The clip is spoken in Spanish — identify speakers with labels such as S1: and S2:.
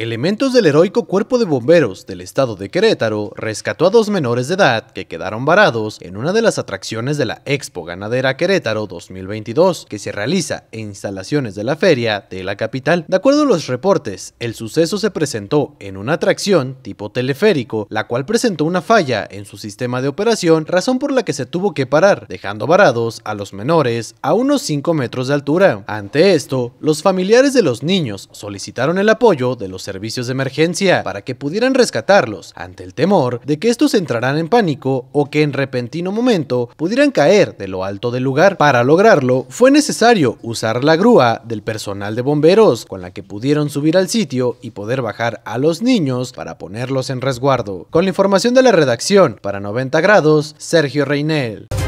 S1: Elementos del heroico cuerpo de bomberos del estado de Querétaro rescató a dos menores de edad que quedaron varados en una de las atracciones de la Expo Ganadera Querétaro 2022 que se realiza en instalaciones de la feria de la capital. De acuerdo a los reportes, el suceso se presentó en una atracción tipo teleférico, la cual presentó una falla en su sistema de operación, razón por la que se tuvo que parar, dejando varados a los menores a unos 5 metros de altura. Ante esto, los familiares de los niños solicitaron el apoyo de los servicios de emergencia para que pudieran rescatarlos ante el temor de que estos entraran en pánico o que en repentino momento pudieran caer de lo alto del lugar. Para lograrlo fue necesario usar la grúa del personal de bomberos con la que pudieron subir al sitio y poder bajar a los niños para ponerlos en resguardo. Con la información de la redacción para 90 grados, Sergio Reinel.